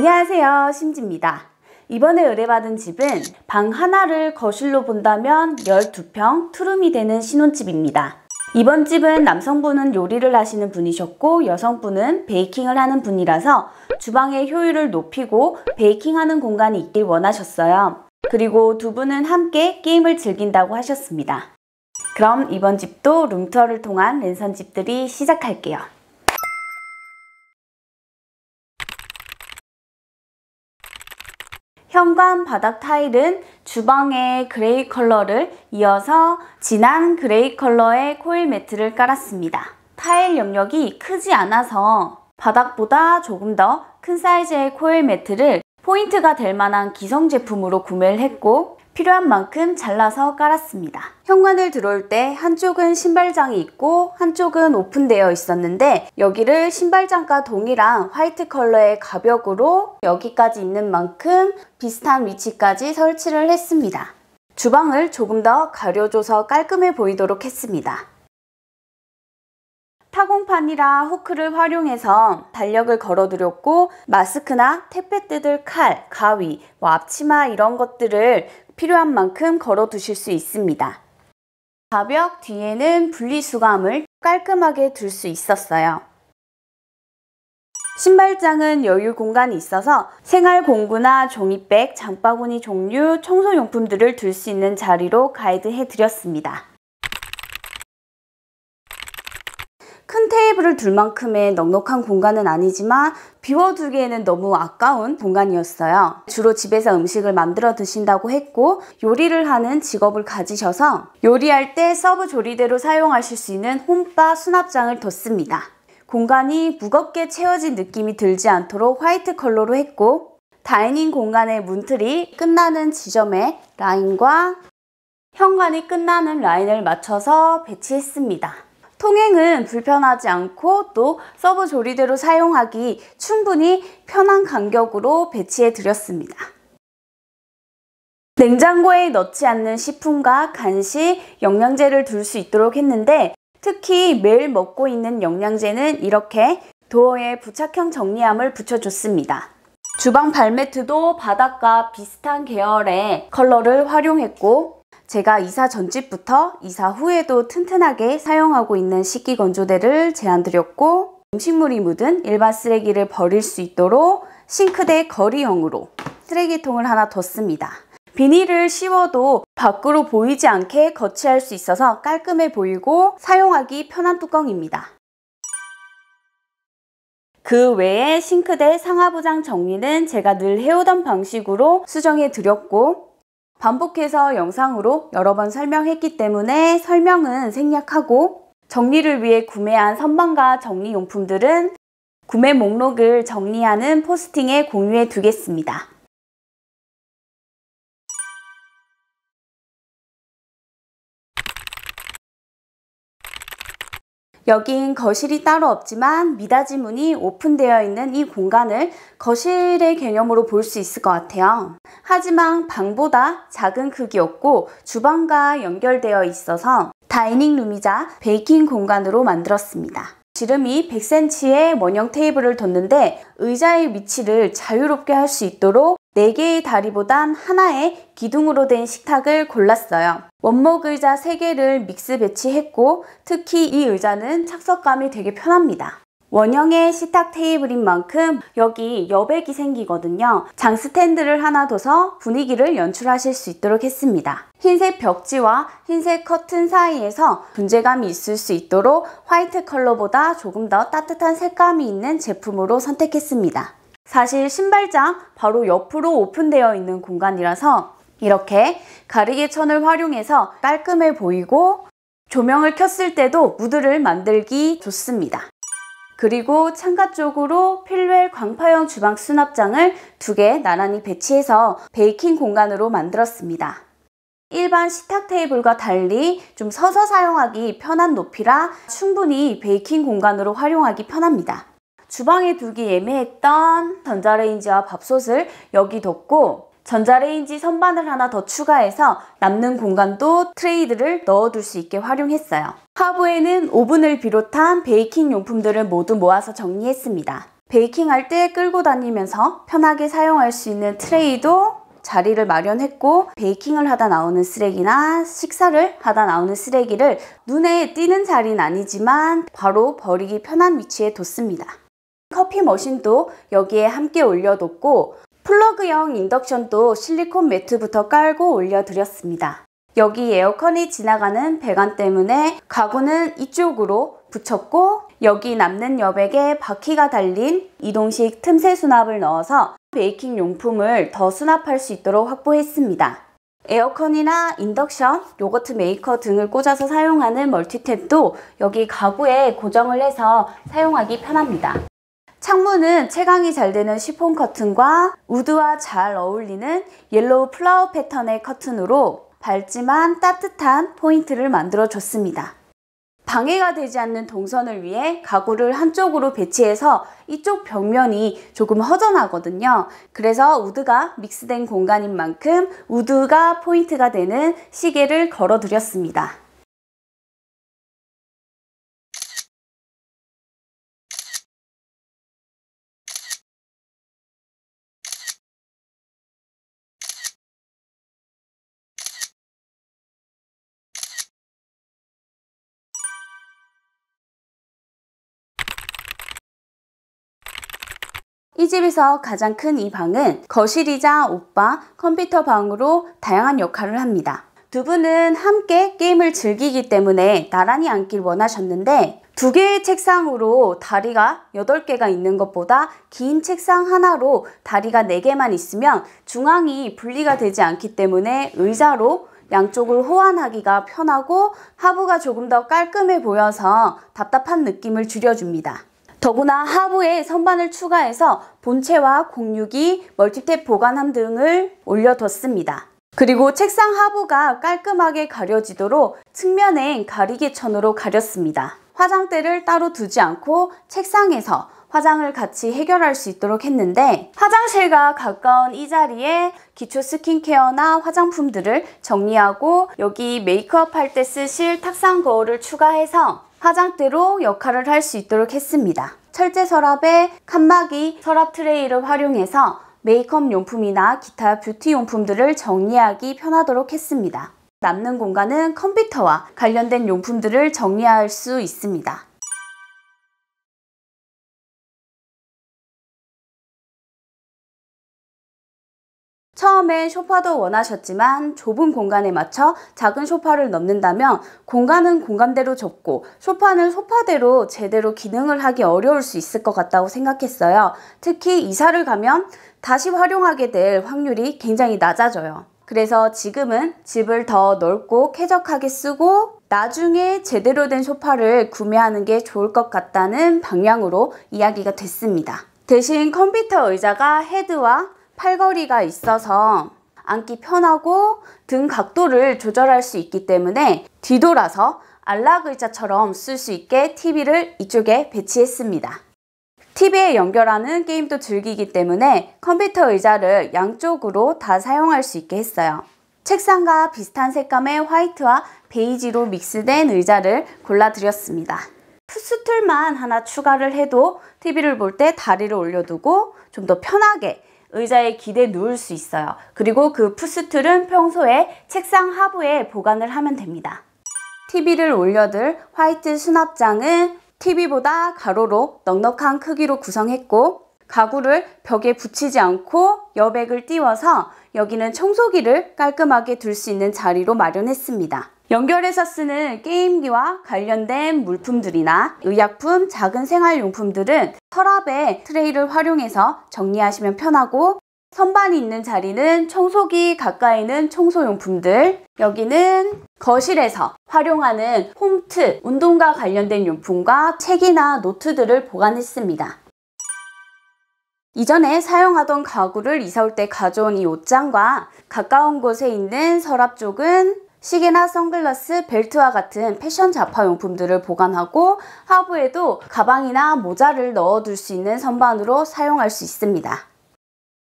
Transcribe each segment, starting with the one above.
안녕하세요 심지입니다 이번에 의뢰받은 집은 방 하나를 거실로 본다면 12평 투룸이 되는 신혼집입니다 이번 집은 남성분은 요리를 하시는 분이셨고 여성분은 베이킹을 하는 분이라서 주방의 효율을 높이고 베이킹하는 공간이 있길 원하셨어요 그리고 두 분은 함께 게임을 즐긴다고 하셨습니다 그럼 이번 집도 룸투어를 통한 랜선 집들이 시작할게요 현관 바닥 타일은 주방의 그레이 컬러를 이어서 진한 그레이 컬러의 코일 매트를 깔았습니다. 타일 영역이 크지 않아서 바닥보다 조금 더 큰 사이즈의 코일 매트를 포인트가 될 만한 기성 제품으로 구매를 했고 필요한 만큼 잘라서 깔았습니다. 현관을 들어올 때 한쪽은 신발장이 있고 한쪽은 오픈되어 있었는데 여기를 신발장과 동일한 화이트 컬러의 가벽으로 여기까지 있는 만큼 비슷한 위치까지 설치를 했습니다. 주방을 조금 더 가려줘서 깔끔해 보이도록 했습니다. 타공판이라 후크를 활용해서 달력을 걸어드렸고 마스크나 택배뜯을 칼, 가위, 뭐 앞치마 이런 것들을 필요한 만큼 걸어두실 수 있습니다. 가벽 뒤에는 분리수감을 깔끔하게 둘 수 있었어요. 신발장은 여유 공간이 있어서 생활 공구나 종이백, 장바구니 종류, 청소용품들을 둘 수 있는 자리로 가이드해드렸습니다. 큰 테이블을 둘 만큼의 넉넉한 공간은 아니지만 비워두기에는 너무 아까운 공간이었어요. 주로 집에서 음식을 만들어 드신다고 했고 요리를 하는 직업을 가지셔서 요리할 때 서브 조리대로 사용하실 수 있는 홈바 수납장을 뒀습니다. 공간이 무겁게 채워진 느낌이 들지 않도록 화이트 컬러로 했고 다이닝 공간의 문틀이 끝나는 지점에 라인과 현관이 끝나는 라인을 맞춰서 배치했습니다. 통행은 불편하지 않고 또 서브 조리대로 사용하기 충분히 편한 간격으로 배치해 드렸습니다. 냉장고에 넣지 않는 식품과 간식, 영양제를 둘 수 있도록 했는데 특히 매일 먹고 있는 영양제는 이렇게 도어에 부착형 정리함을 붙여줬습니다. 주방 발매트도 바닥과 비슷한 계열의 컬러를 활용했고 제가 이사 전집부터 이사 후에도 튼튼하게 사용하고 있는 식기 건조대를 제안드렸고 음식물이 묻은 일반 쓰레기를 버릴 수 있도록 싱크대 거리형으로 쓰레기통을 하나 뒀습니다. 비닐을 씌워도 밖으로 보이지 않게 거치할 수 있어서 깔끔해 보이고 사용하기 편한 뚜껑입니다. 그 외에 싱크대 상하부장 정리는 제가 늘 해오던 방식으로 수정해 드렸고 반복해서 영상으로 여러 번 설명했기 때문에 설명은 생략하고 정리를 위해 구매한 선반과 정리용품들은 구매 목록을 정리하는 포스팅에 공유해 두겠습니다. 여긴 거실이 따로 없지만 미닫이 문이 오픈되어 있는 이 공간을 거실의 개념으로 볼 수 있을 것 같아요. 하지만 방보다 작은 크기였고 주방과 연결되어 있어서 다이닝룸이자 베이킹 공간으로 만들었습니다. 지름이 100cm의 원형 테이블을 뒀는데 의자의 위치를 자유롭게 할 수 있도록 4개의 다리보단 하나의 기둥으로 된 식탁을 골랐어요. 원목 의자 3개를 믹스 배치했고 특히 이 의자는 착석감이 되게 편합니다. 원형의 시탁 테이블인 만큼 여기 여백이 생기거든요. 장 스탠드를 하나 둬서 분위기를 연출하실 수 있도록 했습니다. 흰색 벽지와 흰색 커튼 사이에서 존재감이 있을 수 있도록 화이트 컬러보다 조금 더 따뜻한 색감이 있는 제품으로 선택했습니다. 사실 신발장 바로 옆으로 오픈되어 있는 공간이라서 이렇게 가리개 천을 활용해서 깔끔해 보이고 조명을 켰을 때도 무드를 만들기 좋습니다. 그리고 창가 쪽으로 필웰 광파형 주방 수납장을 두 개 나란히 배치해서 베이킹 공간으로 만들었습니다. 일반 식탁 테이블과 달리 좀 서서 사용하기 편한 높이라 충분히 베이킹 공간으로 활용하기 편합니다. 주방에 두기 애매했던 전자레인지와 밥솥을 여기 뒀고 전자레인지 선반을 하나 더 추가해서 남는 공간도 트레이드를 넣어둘 수 있게 활용했어요. 하부에는 오븐을 비롯한 베이킹 용품들을 모두 모아서 정리했습니다. 베이킹할 때 끌고 다니면서 편하게 사용할 수 있는 트레이도 자리를 마련했고 베이킹을 하다 나오는 쓰레기나 식사를 하다 나오는 쓰레기를 눈에 띄는 자리는 아니지만 바로 버리기 편한 위치에 뒀습니다. 커피 머신도 여기에 함께 올려뒀고 플러그형 인덕션도 실리콘 매트부터 깔고 올려드렸습니다. 여기 에어컨이 지나가는 배관 때문에 가구는 이쪽으로 붙였고 여기 남는 여백에 바퀴가 달린 이동식 틈새 수납을 넣어서 베이킹 용품을 더 수납할 수 있도록 확보했습니다. 에어컨이나 인덕션, 요거트 메이커 등을 꽂아서 사용하는 멀티탭도 여기 가구에 고정을 해서 사용하기 편합니다. 창문은 채광이 잘 되는 시폰 커튼과 우드와 잘 어울리는 옐로우 플라워 패턴의 커튼으로 밝지만 따뜻한 포인트를 만들어 줬습니다. 방해가 되지 않는 동선을 위해 가구를 한쪽으로 배치해서 이쪽 벽면이 조금 허전하거든요. 그래서 우드가 믹스된 공간인 만큼 우드가 포인트가 되는 시계를 걸어드렸습니다. 이 집에서 가장 큰 이 방은 거실이자 오빠, 컴퓨터 방으로 다양한 역할을 합니다. 두 분은 함께 게임을 즐기기 때문에 나란히 앉길 원하셨는데 두 개의 책상으로 다리가 8개가 있는 것보다 긴 책상 하나로 다리가 4개만 있으면 중앙이 분리가 되지 않기 때문에 의자로 양쪽을 호환하기가 편하고 하부가 조금 더 깔끔해 보여서 답답한 느낌을 줄여줍니다. 더구나 하부에 선반을 추가해서 본체와 공유기, 멀티탭 보관함 등을 올려뒀습니다. 그리고 책상 하부가 깔끔하게 가려지도록 측면엔 가리개천으로 가렸습니다. 화장대를 따로 두지 않고 책상에서 화장을 같이 해결할 수 있도록 했는데 화장실과 가까운 이 자리에 기초 스킨케어나 화장품들을 정리하고 여기 메이크업 할때 쓰실 탁상 거울을 추가해서 화장대로 역할을 할 수 있도록 했습니다. 철제 서랍에 칸막이 서랍 트레이를 활용해서 메이크업 용품이나 기타 뷰티 용품들을 정리하기 편하도록 했습니다. 남는 공간은 컴퓨터와 관련된 용품들을 정리할 수 있습니다. 처음엔 소파도 원하셨지만 좁은 공간에 맞춰 작은 소파를 넣는다면 공간은 공간대로 좁고 소파는 소파대로 제대로 기능을 하기 어려울 수 있을 것 같다고 생각했어요. 특히 이사를 가면 다시 활용하게 될 확률이 굉장히 낮아져요. 그래서 지금은 집을 더 넓고 쾌적하게 쓰고 나중에 제대로 된 소파를 구매하는 게 좋을 것 같다는 방향으로 이야기가 됐습니다. 대신 컴퓨터 의자가 헤드와 팔걸이가 있어서 앉기 편하고 등 각도를 조절할 수 있기 때문에 뒤돌아서 안락 의자처럼 쓸 수 있게 TV를 이쪽에 배치했습니다. TV에 연결하는 게임도 즐기기 때문에 컴퓨터 의자를 양쪽으로 다 사용할 수 있게 했어요. 책상과 비슷한 색감의 화이트와 베이지로 믹스된 의자를 골라드렸습니다. 푸스툴만 하나 추가를 해도 TV를 볼 때 다리를 올려두고 좀 더 편하게 의자에 기대 누울 수 있어요. 그리고 그 풋스툴은 평소에 책상 하부에 보관을 하면 됩니다. TV를 올려둘 화이트 수납장은 TV보다 가로로 넉넉한 크기로 구성했고 가구를 벽에 붙이지 않고 여백을 띄워서 여기는 청소기를 깔끔하게 둘 수 있는 자리로 마련했습니다. 연결해서 쓰는 게임기와 관련된 물품들이나 의약품, 작은 생활용품들은 서랍에 트레이를 활용해서 정리하시면 편하고 선반이 있는 자리는 청소기 가까이는 있 청소용품들 여기는 거실에서 활용하는 홈트, 운동과 관련된 용품과 책이나 노트들을 보관했습니다. 이전에 사용하던 가구를 이사 올때 가져온 이 옷장과 가까운 곳에 있는 서랍 쪽은 시계나 선글라스, 벨트와 같은 패션 자파용품들을 보관하고 하부에도 가방이나 모자를 넣어둘 수 있는 선반으로 사용할 수 있습니다.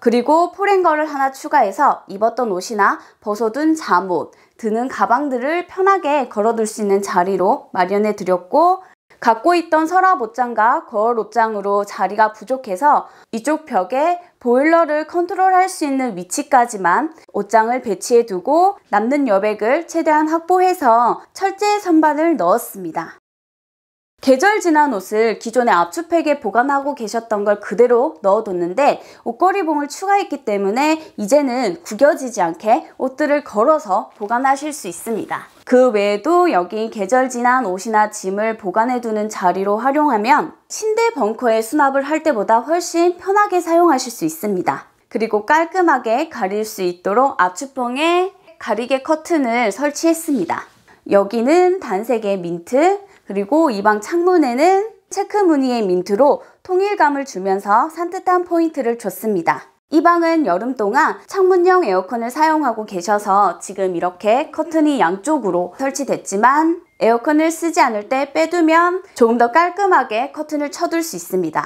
그리고 포렌거를 하나 추가해서 입었던 옷이나 벗어둔 잠옷, 드는 가방들을 편하게 걸어둘 수 있는 자리로 마련해 드렸고 갖고 있던 서랍 옷장과 거울 옷장으로 자리가 부족해서 이쪽 벽에 보일러를 컨트롤할 수 있는 위치까지만 옷장을 배치해 두고 남는 여백을 최대한 확보해서 철제 선반을 넣었습니다. 계절 지난 옷을 기존의 압축팩에 보관하고 계셨던 걸 그대로 넣어뒀는데 옷걸이봉을 추가했기 때문에 이제는 구겨지지 않게 옷들을 걸어서 보관하실 수 있습니다. 그 외에도 여기 계절 지난 옷이나 짐을 보관해두는 자리로 활용하면 침대 벙커에 수납을 할 때보다 훨씬 편하게 사용하실 수 있습니다. 그리고 깔끔하게 가릴 수 있도록 압축봉에 가리개 커튼을 설치했습니다. 여기는 단색의 민트, 그리고 이 방 창문에는 체크 무늬의 민트로 통일감을 주면서 산뜻한 포인트를 줬습니다. 이 방은 여름 동안 창문형 에어컨을 사용하고 계셔서 지금 이렇게 커튼이 양쪽으로 설치됐지만 에어컨을 쓰지 않을 때 빼두면 조금 더 깔끔하게 커튼을 쳐둘 수 있습니다.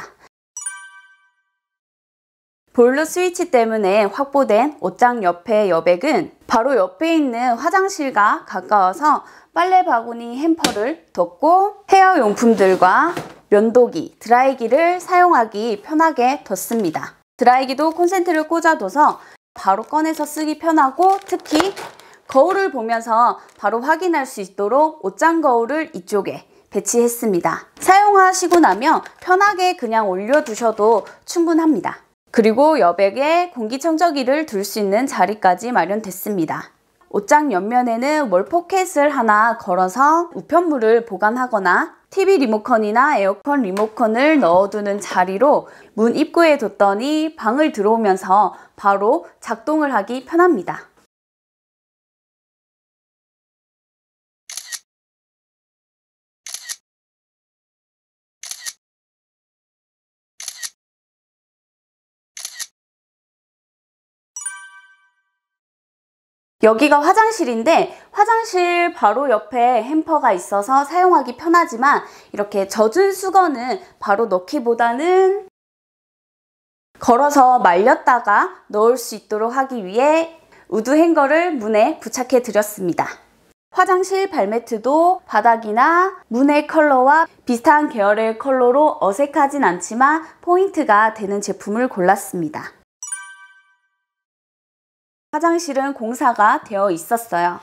볼루 스위치 때문에 확보된 옷장 옆의 여백은 바로 옆에 있는 화장실과 가까워서 빨래 바구니 햄퍼를 덮고 헤어 용품들과 면도기, 드라이기를 사용하기 편하게 뒀습니다. 드라이기도 콘센트를 꽂아둬서 바로 꺼내서 쓰기 편하고 특히 거울을 보면서 바로 확인할 수 있도록 옷장 거울을 이쪽에 배치했습니다. 사용하시고 나면 편하게 그냥 올려두셔도 충분합니다. 그리고 여백에 공기청정기를 둘 수 있는 자리까지 마련됐습니다. 옷장 옆면에는 월 포켓을 하나 걸어서 우편물을 보관하거나 TV 리모컨이나 에어컨 리모컨을 넣어두는 자리로 문 입구에 뒀더니 방을 들어오면서 바로 작동을 하기 편합니다. 여기가 화장실인데 화장실 바로 옆에 햄퍼가 있어서 사용하기 편하지만 이렇게 젖은 수건은 바로 넣기보다는 걸어서 말렸다가 넣을 수 있도록 하기 위해 우드 행거를 문에 부착해 드렸습니다. 화장실 발매트도 바닥이나 문의 컬러와 비슷한 계열의 컬러로 어색하진 않지만 포인트가 되는 제품을 골랐습니다. 화장실은 공사가 되어 있었어요.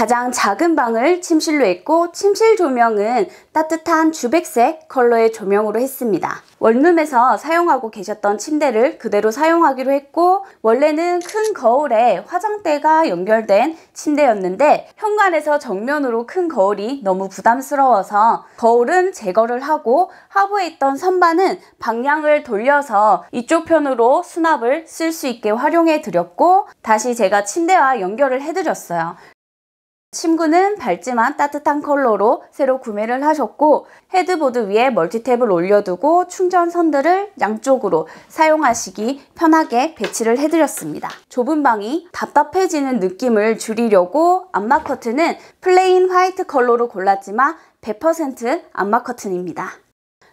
가장 작은 방을 침실로 했고 침실 조명은 따뜻한 주백색 컬러의 조명으로 했습니다. 원룸에서 사용하고 계셨던 침대를 그대로 사용하기로 했고 원래는 큰 거울에 화장대가 연결된 침대였는데 현관에서 정면으로 큰 거울이 너무 부담스러워서 거울은 제거를 하고 하부에 있던 선반은 방향을 돌려서 이쪽 편으로 수납을 쓸 수 있게 활용해 드렸고 다시 제가 침대와 연결을 해드렸어요. 침구는 밝지만 따뜻한 컬러로 새로 구매를 하셨고 헤드보드 위에 멀티탭을 올려두고 충전선들을 양쪽으로 사용하시기 편하게 배치를 해드렸습니다. 좁은 방이 답답해지는 느낌을 줄이려고 안마 커튼은 플레인 화이트 컬러로 골랐지만 100% 안마 커튼입니다.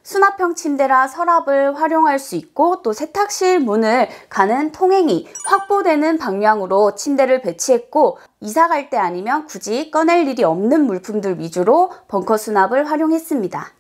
수납형 침대라 서랍을 활용할 수 있고 또 세탁실 문을 가는 통행이 확보되는 방향으로 침대를 배치했고 이사 갈 때 아니면 굳이 꺼낼 일이 없는 물품들 위주로 벙커 수납을 활용했습니다.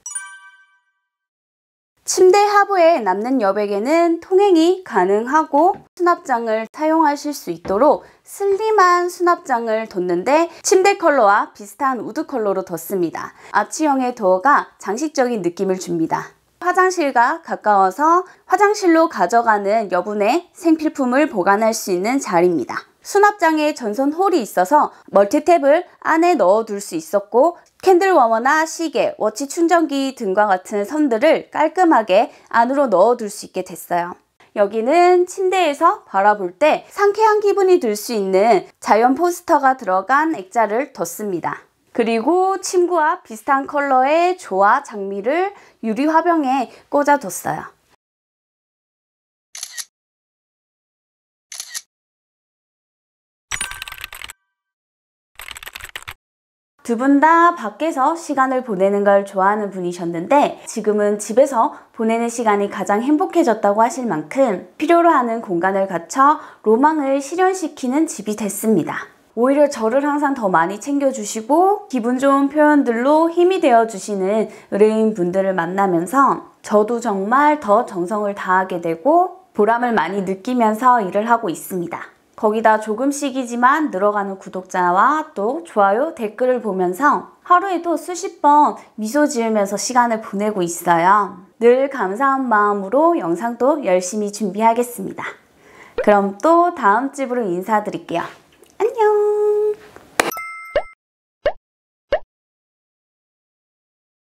침대 하부에 남는 여백에는 통행이 가능하고 수납장을 사용하실 수 있도록 슬림한 수납장을 뒀는데 침대 컬러와 비슷한 우드 컬러로 뒀습니다. 아치형의 도어가 장식적인 느낌을 줍니다. 화장실과 가까워서 화장실로 가져가는 여분의 생필품을 보관할 수 있는 자리입니다. 수납장에 전선 홀이 있어서 멀티탭을 안에 넣어둘 수 있었고 캔들 워머나 시계, 워치 충전기 등과 같은 선들을 깔끔하게 안으로 넣어둘 수 있게 됐어요. 여기는 침대에서 바라볼 때 상쾌한 기분이 들 수 있는 자연 포스터가 들어간 액자를 뒀습니다. 그리고 침구와 비슷한 컬러의 조화 장미를 유리 화병에 꽂아뒀어요. 두분다 밖에서 시간을 보내는 걸 좋아하는 분이셨는데 지금은 집에서 보내는 시간이 가장 행복해졌다고 하실 만큼 필요로 하는 공간을 갖춰 로망을 실현시키는 집이 됐습니다. 오히려 저를 항상 더 많이 챙겨주시고 기분 좋은 표현들로 힘이 되어주시는 의뢰인 분들을 만나면서 저도 정말 더 정성을 다하게 되고 보람을 많이 느끼면서 일을 하고 있습니다. 거기다 조금씩이지만 늘어가는 구독자와 또 좋아요, 댓글을 보면서 하루에도 수십 번 미소 지으면서 시간을 보내고 있어요. 늘 감사한 마음으로 영상도 열심히 준비하겠습니다. 그럼 또 다음 집으로 인사드릴게요. 안녕!